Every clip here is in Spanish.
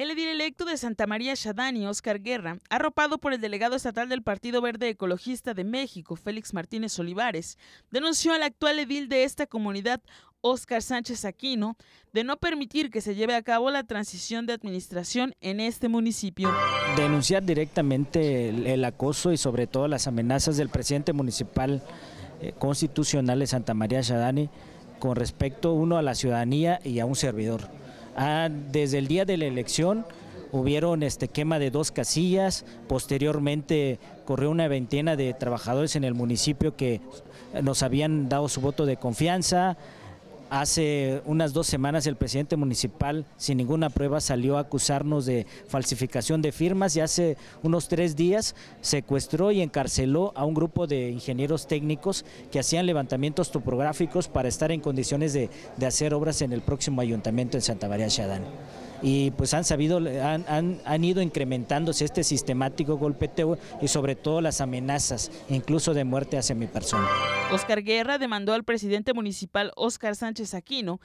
El edil electo de Santa María Shadani, Oscar Guerra, arropado por el delegado estatal del Partido Verde Ecologista de México, Félix Martínez Olivares, denunció al actual edil de esta comunidad, Oscar Sánchez Aquino, de no permitir que se lleve a cabo la transición de administración en este municipio. Denunciar directamente el, acoso y sobre todo las amenazas del presidente municipal eh, constitucional de Santa María Shadani con respecto uno a la ciudadanía y a un servidor. Ah, desde el día de la elección hubieron este quema de dos casillas, posteriormente corrió una veintena de trabajadores en el municipio que nos habían dado su voto de confianza, Hace unas dos semanas el presidente municipal, sin ninguna prueba, salió a acusarnos de falsificación de firmas y hace unos tres días secuestró y encarceló a un grupo de ingenieros técnicos que hacían levantamientos topográficos para estar en condiciones de, de hacer obras en el próximo ayuntamiento en Santa María Chadán y pues han sabido, han, han ido incrementándose este sistemático golpeteo y sobre todo las amenazas, incluso de muerte hacia mi persona. Oscar Guerra demandó al presidente municipal Oscar Sánchez Aquino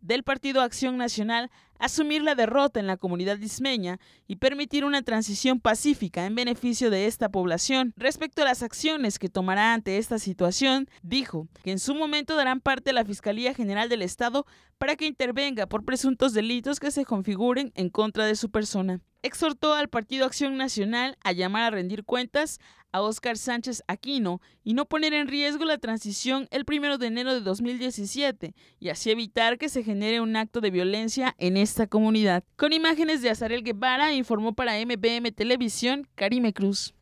del Partido Acción Nacional asumir la derrota en la comunidad ismeña y permitir una transición pacífica en beneficio de esta población. Respecto a las acciones que tomará ante esta situación, dijo que en su momento darán parte a la Fiscalía General del Estado para que intervenga por presuntos delitos que se configuren en contra de su persona exhortó al Partido Acción Nacional a llamar a rendir cuentas a Óscar Sánchez Aquino y no poner en riesgo la transición el primero de enero de 2017 y así evitar que se genere un acto de violencia en esta comunidad. Con imágenes de Azarel Guevara informó para MBM Televisión Karime Cruz.